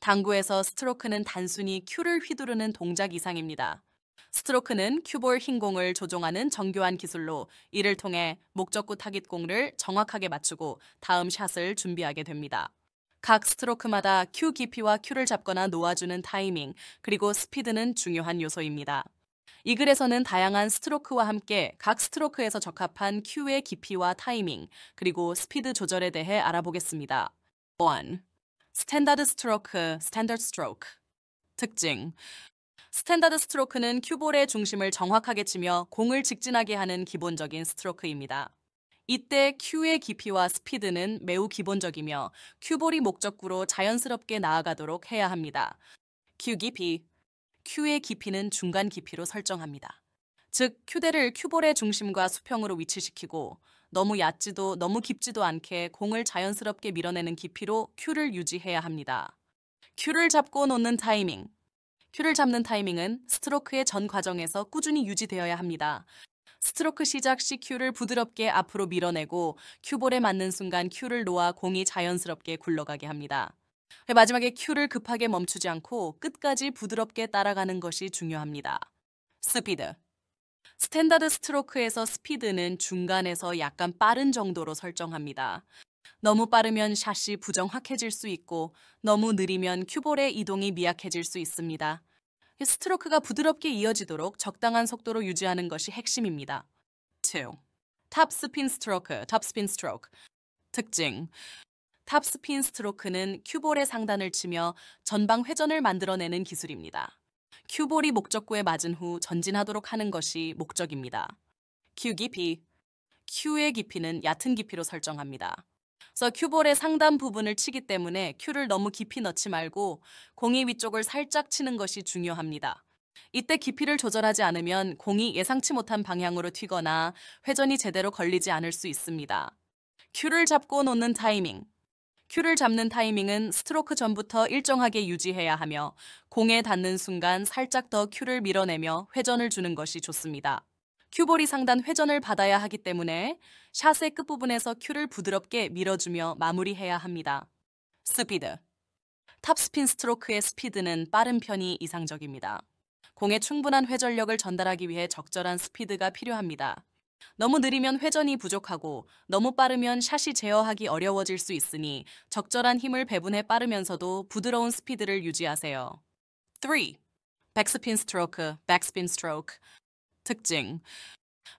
당구에서 스트로크는 단순히 큐를 휘두르는 동작 이상입니다. 스트로크는 큐볼 흰공을 조종하는 정교한 기술로 이를 통해 목적구 타깃공을 정확하게 맞추고 다음 샷을 준비하게 됩니다. 각 스트로크마다 큐 깊이와 큐를 잡거나 놓아주는 타이밍, 그리고 스피드는 중요한 요소입니다. 이 글에서는 다양한 스트로크와 함께 각 스트로크에서 적합한 큐의 깊이와 타이밍, 그리고 스피드 조절에 대해 알아보겠습니다. 1. 스탠다드 스트로크, 스탠더드 스트로크. 특징. 스탠다드 스트로크는 큐볼의 중심을 정확하게 치며 공을 직진하게 하는 기본적인 스트로크입니다. 이때 큐의 깊이와 스피드는 매우 기본적이며 큐볼이 목적구로 자연스럽게 나아가도록 해야 합니다. 큐 깊이 큐의 깊이는 중간 깊이로 설정합니다. 즉, 큐대를 큐볼의 중심과 수평으로 위치시키고 너무 얕지도 너무 깊지도 않게 공을 자연스럽게 밀어내는 깊이로 큐를 유지해야 합니다. 큐를 잡고 놓는 타이밍 큐를 잡는 타이밍은 스트로크의 전 과정에서 꾸준히 유지되어야 합니다. 스트로크 시작 시 큐를 부드럽게 앞으로 밀어내고 큐볼에 맞는 순간 큐를 놓아 공이 자연스럽게 굴러가게 합니다. 마지막에 큐를 급하게 멈추지 않고 끝까지 부드럽게 따라가는 것이 중요합니다. 스피드 스탠다드 스트로크에서 스피드는 중간에서 약간 빠른 정도로 설정합니다. 너무 빠르면 샷이 부정확해질 수 있고 너무 느리면 큐볼의 이동이 미약해질 수 있습니다. 스트로크가 부드럽게 이어지도록 적당한 속도로 유지하는 것이 핵심입니다. 2. 탑스핀 스트로크, 탑스핀 스트로크 특징 탑스핀 스트로크는 큐볼의 상단을 치며 전방 회전을 만들어내는 기술입니다. 큐볼이 목적구에 맞은 후 전진하도록 하는 것이 목적입니다. 큐 깊이 큐의 깊이는 얕은 깊이로 설정합니다. 그래서 큐볼의 상단 부분을 치기 때문에 큐를 너무 깊이 넣지 말고 공이 위쪽을 살짝 치는 것이 중요합니다. 이때 깊이를 조절하지 않으면 공이 예상치 못한 방향으로 튀거나 회전이 제대로 걸리지 않을 수 있습니다. 큐를 잡고 놓는 타이밍 큐를 잡는 타이밍은 스트로크 전부터 일정하게 유지해야 하며 공에 닿는 순간 살짝 더 큐를 밀어내며 회전을 주는 것이 좋습니다. 큐볼이 상단 회전을 받아야 하기 때문에 샷의 끝부분에서 큐를 부드럽게 밀어주며 마무리해야 합니다. 스피드 탑스핀 스트로크의 스피드는 빠른 편이 이상적입니다. 공에 충분한 회전력을 전달하기 위해 적절한 스피드가 필요합니다. 너무 느리면 회전이 부족하고 너무 빠르면 샷이 제어하기 어려워질 수 있으니 적절한 힘을 배분해 빠르면서도 부드러운 스피드를 유지하세요. 3. 백스핀 스트로크, 백스핀 스트로크 특징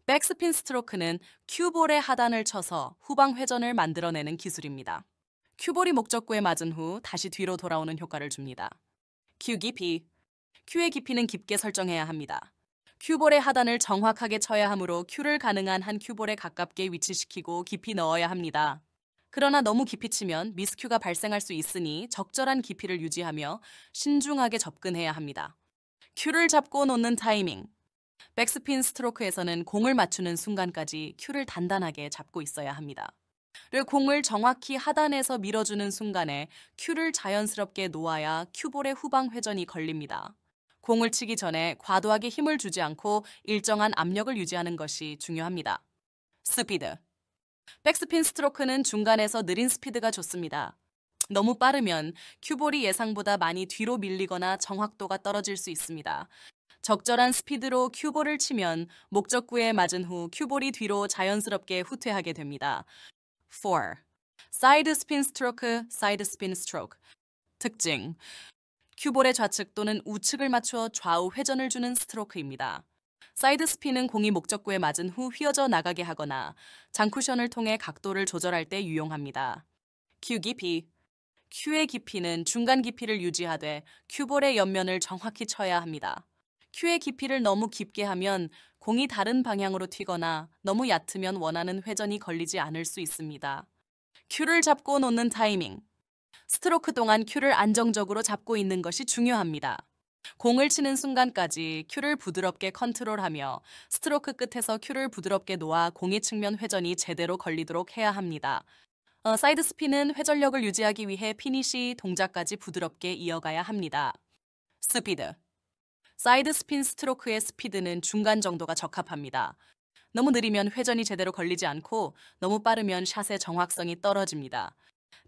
백스핀 스트로크는 큐볼의 하단을 쳐서 후방 회전을 만들어내는 기술입니다. 큐볼이 목적구에 맞은 후 다시 뒤로 돌아오는 효과를 줍니다. 큐 깊이 큐의 깊이는 깊게 설정해야 합니다. 큐볼의 하단을 정확하게 쳐야 하므로 큐를 가능한 한 큐볼에 가깝게 위치시키고 깊이 넣어야 합니다. 그러나 너무 깊이 치면 미스큐가 발생할 수 있으니 적절한 깊이를 유지하며 신중하게 접근해야 합니다. 큐를 잡고 놓는 타이밍 백스핀 스트로크에서는 공을 맞추는 순간까지 큐를 단단하게 잡고 있어야 합니다. 를 공을 정확히 하단에서 밀어주는 순간에 큐를 자연스럽게 놓아야 큐볼의 후방 회전이 걸립니다. 공을 치기 전에 과도하게 힘을 주지 않고 일정한 압력을 유지하는 것이 중요합니다. 스피드 백스핀 스트로크는 중간에서 느린 스피드가 좋습니다. 너무 빠르면 큐볼이 예상보다 많이 뒤로 밀리거나 정확도가 떨어질 수 있습니다. 적절한 스피드로 큐볼을 치면 목적구에 맞은 후 큐볼이 뒤로 자연스럽게 후퇴하게 됩니다. 4. 사이드 스핀 스트로크, 사이드 스핀 스트로크 특징 큐볼의 좌측 또는 우측을 맞추어 좌우 회전을 주는 스트로크입니다. 사이드 스피는 공이 목적구에 맞은 후 휘어져 나가게 하거나 장쿠션을 통해 각도를 조절할 때 유용합니다. 큐 깊이 큐의 깊이는 중간 깊이를 유지하되 큐볼의 옆면을 정확히 쳐야 합니다. 큐의 깊이를 너무 깊게 하면 공이 다른 방향으로 튀거나 너무 얕으면 원하는 회전이 걸리지 않을 수 있습니다. 큐를 잡고 놓는 타이밍 스트로크 동안 큐를 안정적으로 잡고 있는 것이 중요합니다. 공을 치는 순간까지 큐를 부드럽게 컨트롤하며 스트로크 끝에서 큐를 부드럽게 놓아 공의 측면 회전이 제대로 걸리도록 해야 합니다. 어, 사이드 스핀은 회전력을 유지하기 위해 피니시 동작까지 부드럽게 이어가야 합니다. 스피드 사이드 스핀 스트로크의 스피드는 중간 정도가 적합합니다. 너무 느리면 회전이 제대로 걸리지 않고 너무 빠르면 샷의 정확성이 떨어집니다.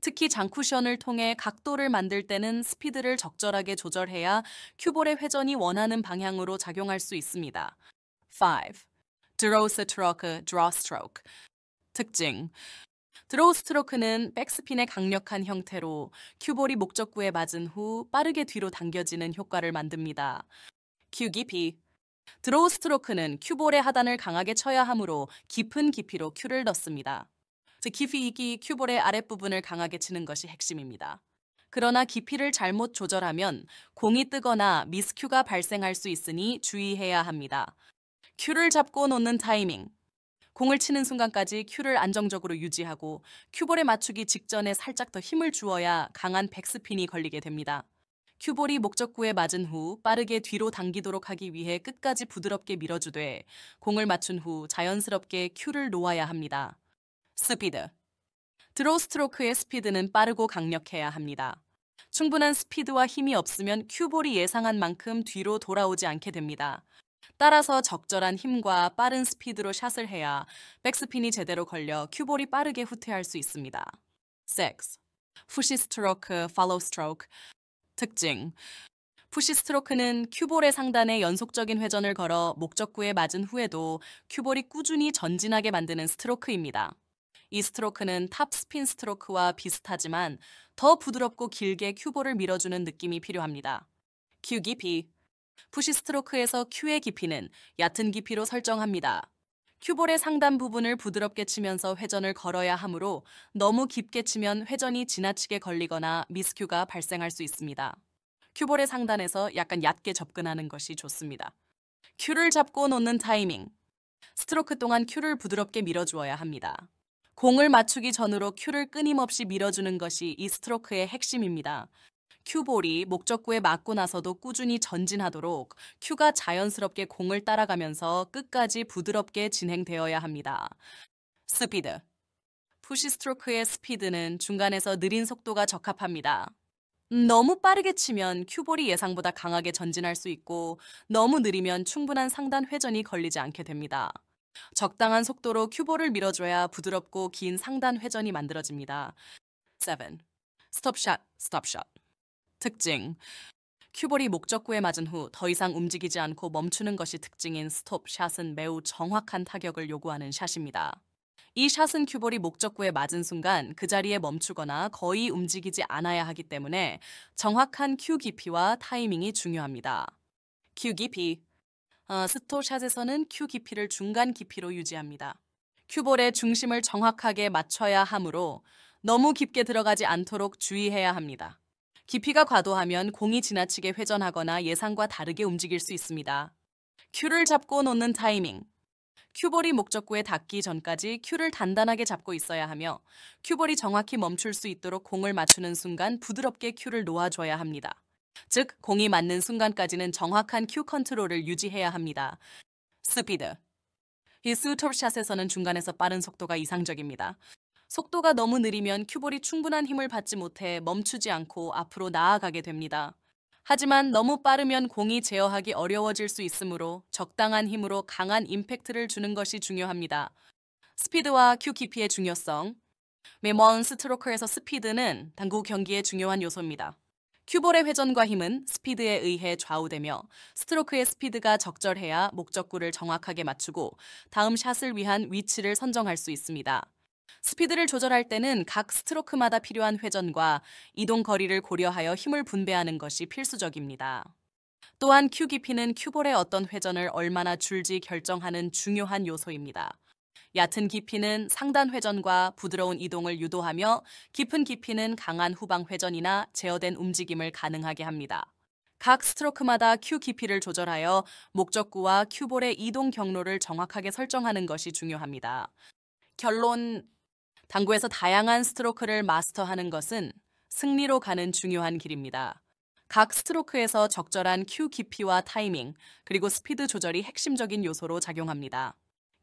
특히 장쿠션을 통해 각도를 만들 때는 스피드를 적절하게 조절해야 큐볼의 회전이 원하는 방향으로 작용할 수 있습니다. 5. 드로우 스트로크, 드로 스트로크 특징 드로우 스트로크는 백스핀의 강력한 형태로 큐볼이 목적구에 맞은 후 빠르게 뒤로 당겨지는 효과를 만듭니다. 큐 깊이 드로우 스트로크는 큐볼의 하단을 강하게 쳐야 하므로 깊은 깊이로 큐를 넣습니다. 즉 깊이 이기 큐볼의 아랫부분을 강하게 치는 것이 핵심입니다. 그러나 깊이를 잘못 조절하면 공이 뜨거나 미스큐가 발생할 수 있으니 주의해야 합니다. 큐를 잡고 놓는 타이밍 공을 치는 순간까지 큐를 안정적으로 유지하고 큐볼에 맞추기 직전에 살짝 더 힘을 주어야 강한 백스핀이 걸리게 됩니다. 큐볼이 목적구에 맞은 후 빠르게 뒤로 당기도록 하기 위해 끝까지 부드럽게 밀어주되 공을 맞춘 후 자연스럽게 큐를 놓아야 합니다. 스피드. 드로우 스트로크의 스피드는 빠르고 강력해야 합니다. 충분한 스피드와 힘이 없으면 큐볼이 예상한 만큼 뒤로 돌아오지 않게 됩니다. 따라서 적절한 힘과 빠른 스피드로 샷을 해야 백스핀이 제대로 걸려 큐볼이 빠르게 후퇴할 수 있습니다. 6. 푸시 스트로크, 팔로우 스트로크 특징 푸시 스트로크는 큐볼의 상단에 연속적인 회전을 걸어 목적구에 맞은 후에도 큐볼이 꾸준히 전진하게 만드는 스트로크입니다. 이 스트로크는 탑스핀 스트로크와 비슷하지만 더 부드럽고 길게 큐볼을 밀어주는 느낌이 필요합니다. 큐 깊이 푸시 스트로크에서 큐의 깊이는 얕은 깊이로 설정합니다. 큐볼의 상단 부분을 부드럽게 치면서 회전을 걸어야 하므로 너무 깊게 치면 회전이 지나치게 걸리거나 미스큐가 발생할 수 있습니다. 큐볼의 상단에서 약간 얕게 접근하는 것이 좋습니다. 큐를 잡고 놓는 타이밍 스트로크 동안 큐를 부드럽게 밀어주어야 합니다. 공을 맞추기 전으로 큐를 끊임없이 밀어주는 것이 이 스트로크의 핵심입니다. 큐볼이 목적구에 맞고 나서도 꾸준히 전진하도록 큐가 자연스럽게 공을 따라가면서 끝까지 부드럽게 진행되어야 합니다. 스피드 푸시 스트로크의 스피드는 중간에서 느린 속도가 적합합니다. 너무 빠르게 치면 큐볼이 예상보다 강하게 전진할 수 있고 너무 느리면 충분한 상단 회전이 걸리지 않게 됩니다. 적당한 속도로 큐보를 밀어줘야 부드럽고 긴 상단 회전이 만들어집니다. 7. 스톱샷, 스톱샷. 특징. 큐볼이 목적구에 맞은 후 더 이상 움직이지 않고 멈추는 것이 특징인 스톱샷은 매우 정확한 타격을 요구하는 샷입니다. 이 샷은 큐볼이 목적구에 맞은 순간 그 자리에 멈추거나 거의 움직이지 않아야 하기 때문에 정확한 큐 깊이와 타이밍이 중요합니다. 큐 깊이 어, 스토샷에서는 큐 깊이를 중간 깊이로 유지합니다. 큐볼의 중심을 정확하게 맞춰야 하므로 너무 깊게 들어가지 않도록 주의해야 합니다. 깊이가 과도하면 공이 지나치게 회전하거나 예상과 다르게 움직일 수 있습니다. 큐를 잡고 놓는 타이밍 큐볼이 목적구에 닿기 전까지 큐를 단단하게 잡고 있어야 하며 큐볼이 정확히 멈출 수 있도록 공을 맞추는 순간 부드럽게 큐를 놓아줘야 합니다. 즉, 공이 맞는 순간까지는 정확한 큐 컨트롤을 유지해야 합니다. 스피드 이수톱샷에서는 중간에서 빠른 속도가 이상적입니다. 속도가 너무 느리면 큐볼이 충분한 힘을 받지 못해 멈추지 않고 앞으로 나아가게 됩니다. 하지만 너무 빠르면 공이 제어하기 어려워질 수 있으므로 적당한 힘으로 강한 임팩트를 주는 것이 중요합니다. 스피드와 큐 깊이의 중요성 매번 스트로커에서 스피드는 당구 경기의 중요한 요소입니다. 큐볼의 회전과 힘은 스피드에 의해 좌우되며 스트로크의 스피드가 적절해야 목적구를 정확하게 맞추고 다음 샷을 위한 위치를 선정할 수 있습니다. 스피드를 조절할 때는 각 스트로크마다 필요한 회전과 이동 거리를 고려하여 힘을 분배하는 것이 필수적입니다. 또한 큐 깊이는 큐볼의 어떤 회전을 얼마나 줄지 결정하는 중요한 요소입니다. 얕은 깊이는 상단 회전과 부드러운 이동을 유도하며 깊은 깊이는 강한 후방 회전이나 제어된 움직임을 가능하게 합니다. 각 스트로크마다 큐 깊이를 조절하여 목적구와 큐볼의 이동 경로를 정확하게 설정하는 것이 중요합니다. 결론 당구에서 다양한 스트로크를 마스터하는 것은 승리로 가는 중요한 길입니다. 각 스트로크에서 적절한 큐 깊이와 타이밍, 그리고 스피드 조절이 핵심적인 요소로 작용합니다.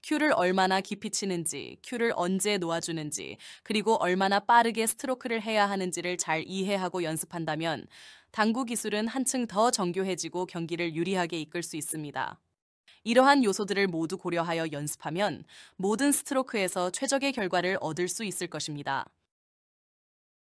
큐를 얼마나 깊이 치는지, 큐를 언제 놓아주는지, 그리고 얼마나 빠르게 스트로크를 해야 하는지를 잘 이해하고 연습한다면 당구 기술은 한층 더 정교해지고 경기를 유리하게 이끌 수 있습니다. 이러한 요소들을 모두 고려하여 연습하면 모든 스트로크에서 최적의 결과를 얻을 수 있을 것입니다.